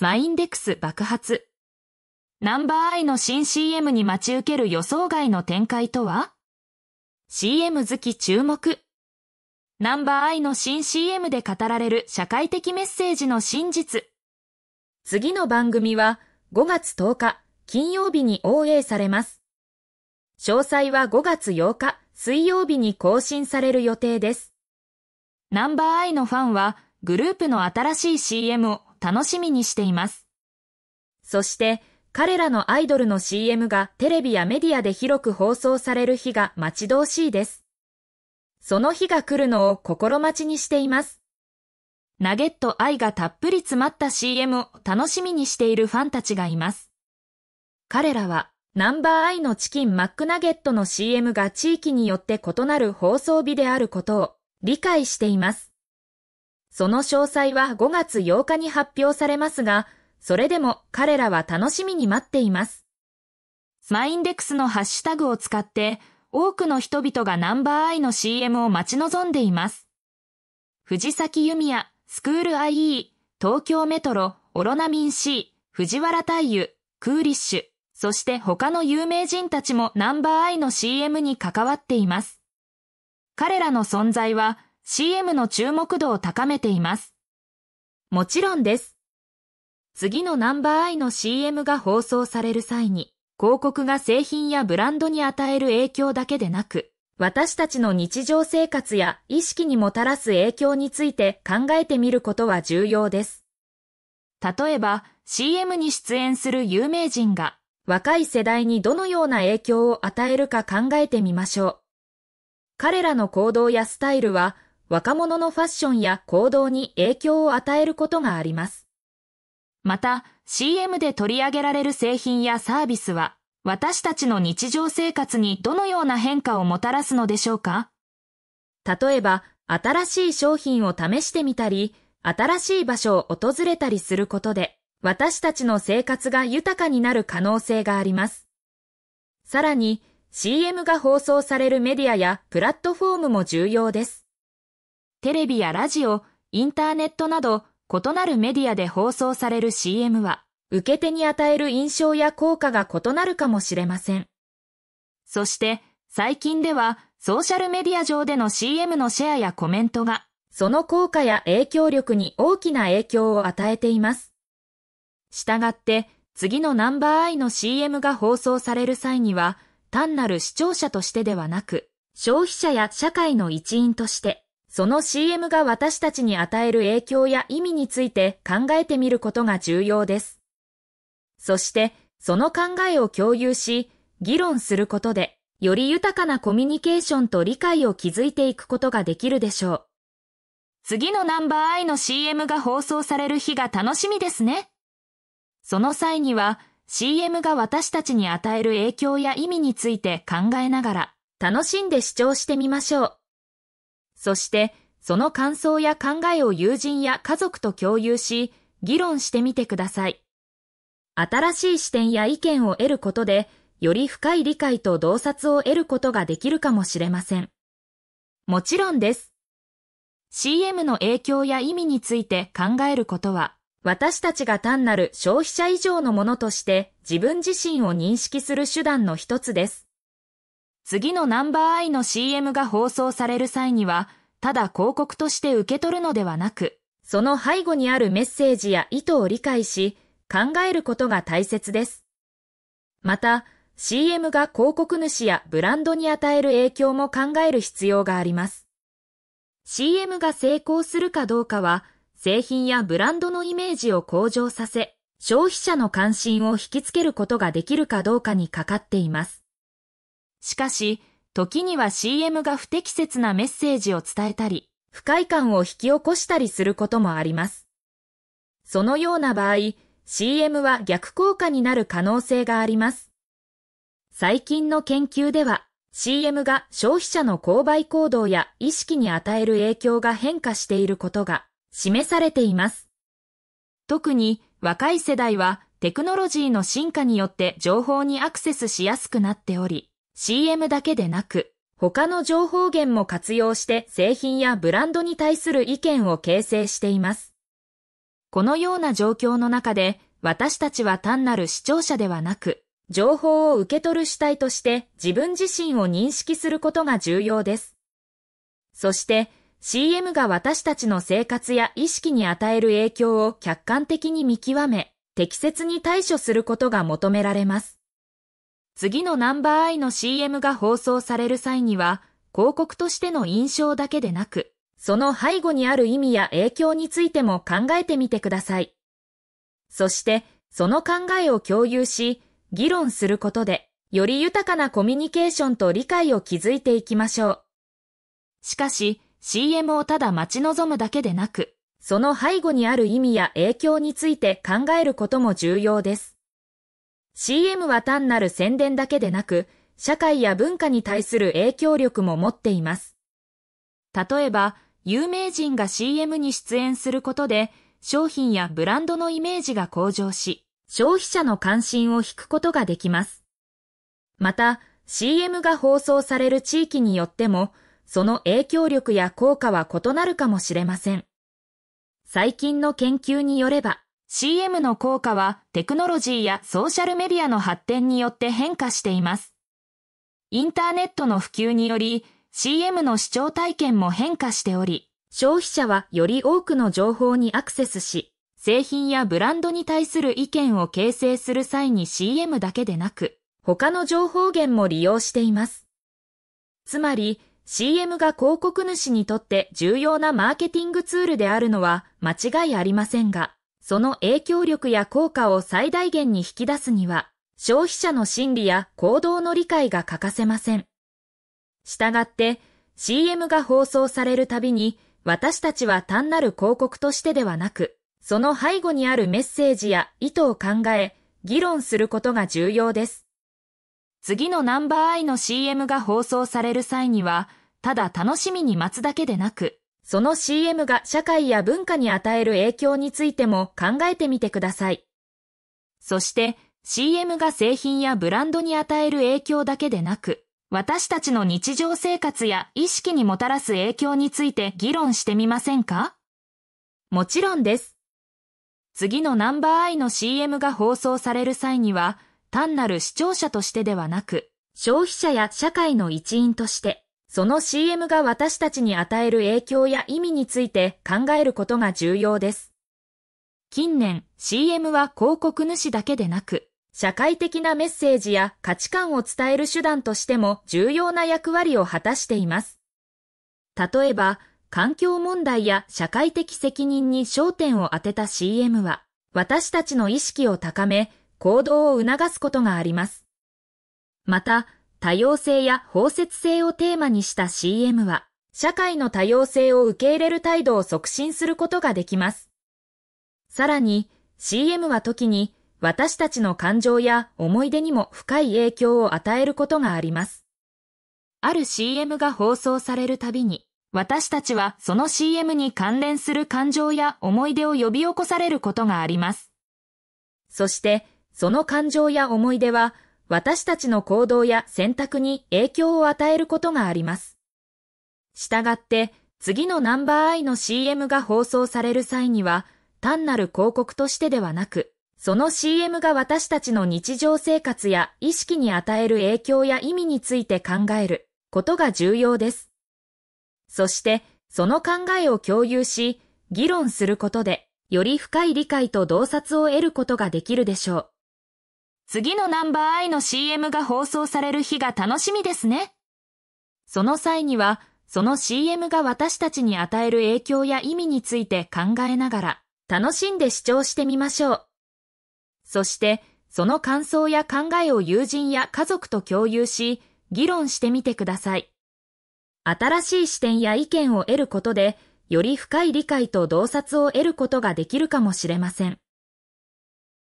マインデックス爆発。ナンバーアイの新 CM に待ち受ける予想外の展開とは ?CM 好き注目。ナンバーアイの新 CM で語られる社会的メッセージの真実。次の番組は5月10日金曜日に応援されます。詳細は5月8日水曜日に更新される予定です。ナンバーアイのファンはグループの新しい CM を楽しみにしています。そして彼らのアイドルの CM がテレビやメディアで広く放送される日が待ち遠しいです。その日が来るのを心待ちにしています。ナゲット愛がたっぷり詰まった CM を楽しみにしているファンたちがいます。彼らはナンバーアイのチキンマックナゲットの CM が地域によって異なる放送日であることを理解しています。その詳細は5月8日に発表されますが、それでも彼らは楽しみに待っています。マインデックスのハッシュタグを使って、多くの人々がナンバーアイの CM を待ち望んでいます。藤崎弓也、スクール IE、東京メトロ、オロナミン C、藤原太夫、クーリッシュ、そして他の有名人たちもナンバーアイの CM に関わっています。彼らの存在は CM の注目度を高めています。もちろんです。次のナンバーアイの CM が放送される際に、広告が製品やブランドに与える影響だけでなく、私たちの日常生活や意識にもたらす影響について考えてみることは重要です。例えば、CM に出演する有名人が若い世代にどのような影響を与えるか考えてみましょう。彼らの行動やスタイルは若者のファッションや行動に影響を与えることがあります。また、CM で取り上げられる製品やサービスは、私たちの日常生活にどのような変化をもたらすのでしょうか例えば、新しい商品を試してみたり、新しい場所を訪れたりすることで、私たちの生活が豊かになる可能性があります。さらに、CM が放送されるメディアやプラットフォームも重要です。テレビやラジオ、インターネットなど異なるメディアで放送される CM は、受け手に与える印象や効果が異なるかもしれません。そして、最近では、ソーシャルメディア上での CM のシェアやコメントが、その効果や影響力に大きな影響を与えています。したがって、次のナンバーアイの CM が放送される際には、単なる視聴者としてではなく、消費者や社会の一員として、その CM が私たちに与える影響や意味について考えてみることが重要です。そして、その考えを共有し、議論することで、より豊かなコミュニケーションと理解を築いていくことができるでしょう。次のナンバーアイの CM が放送される日が楽しみですね。その際には、CM が私たちに与える影響や意味について考えながら、楽しんで視聴してみましょう。そしてその感想や考えを友人や家族と共有し、議論してみてください。新しい視点や意見を得ることで、より深い理解と洞察を得ることができるかもしれません。もちろんです。CM の影響や意味について考えることは、私たちが単なる消費者以上のものとして自分自身を認識する手段の一つです。次のナンバーアイの CM が放送される際には、ただ広告として受け取るのではなく、その背後にあるメッセージや意図を理解し、考えることが大切です。また、CM が広告主やブランドに与える影響も考える必要があります。CM が成功するかどうかは、製品やブランドのイメージを向上させ、消費者の関心を引きつけることができるかどうかにかかっています。しかし、時には CM が不適切なメッセージを伝えたり、不快感を引き起こしたりすることもあります。そのような場合、CM は逆効果になる可能性があります。最近の研究では、CM が消費者の購買行動や意識に与える影響が変化していることが示されています。特に若い世代はテクノロジーの進化によって情報にアクセスしやすくなっており、CM だけでなく、他の情報源も活用して製品やブランドに対する意見を形成しています。このような状況の中で、私たちは単なる視聴者ではなく、情報を受け取る主体として自分自身を認識することが重要です。そして CM が私たちの生活や意識に与える影響を客観的に見極め、適切に対処することが求められます。次のナンバーアイの CM が放送される際には、広告としての印象だけでなく、その背後にある意味や影響についても考えてみてください。そして、その考えを共有し、議論することで、より豊かなコミュニケーションと理解を築いていきましょう。しかし、CM をただ待ち望むだけでなく、その背後にある意味や影響について考えることも重要です。CM は単なる宣伝だけでなく、社会や文化に対する影響力も持っています。例えば、有名人が CM に出演することで、商品やブランドのイメージが向上し、消費者の関心を引くことができます。また、CM が放送される地域によっても、その影響力や効果は異なるかもしれません。最近の研究によれば、CM の効果はテクノロジーやソーシャルメディアの発展によって変化しています。インターネットの普及により CM の視聴体験も変化しており、消費者はより多くの情報にアクセスし、製品やブランドに対する意見を形成する際に CM だけでなく、他の情報源も利用しています。つまり、CM が広告主にとって重要なマーケティングツールであるのは間違いありませんが、その影響力や効果を最大限に引き出すには、消費者の心理や行動の理解が欠かせません。したがって、CM が放送されるたびに、私たちは単なる広告としてではなく、その背後にあるメッセージや意図を考え、議論することが重要です。次のナンバーアイの CM が放送される際には、ただ楽しみに待つだけでなく、その CM が社会や文化に与える影響についても考えてみてください。そして CM が製品やブランドに与える影響だけでなく、私たちの日常生活や意識にもたらす影響について議論してみませんかもちろんです。次のナンバーアイの CM が放送される際には、単なる視聴者としてではなく、消費者や社会の一員として、その CM が私たちに与える影響や意味について考えることが重要です。近年、CM は広告主だけでなく、社会的なメッセージや価値観を伝える手段としても重要な役割を果たしています。例えば、環境問題や社会的責任に焦点を当てた CM は、私たちの意識を高め、行動を促すことがあります。また、多様性や包摂性をテーマにした CM は、社会の多様性を受け入れる態度を促進することができます。さらに、CM は時に私たちの感情や思い出にも深い影響を与えることがあります。ある CM が放送されるたびに、私たちはその CM に関連する感情や思い出を呼び起こされることがあります。そして、その感情や思い出は私たちの行動や選択に影響を与えることがあります。したがって、次のナンバーアイの CM が放送される際には、単なる広告としてではなく、その CM が私たちの日常生活や意識に与える影響や意味について考えることが重要です。そして、その考えを共有し、議論することで、より深い理解と洞察を得ることができるでしょう。次のナンバーアイの CM が放送される日が楽しみですね。その際には、その CM が私たちに与える影響や意味について考えながら、楽しんで視聴してみましょう。そして、その感想や考えを友人や家族と共有し、議論してみてください。新しい視点や意見を得ることで、より深い理解と洞察を得ることができるかもしれません。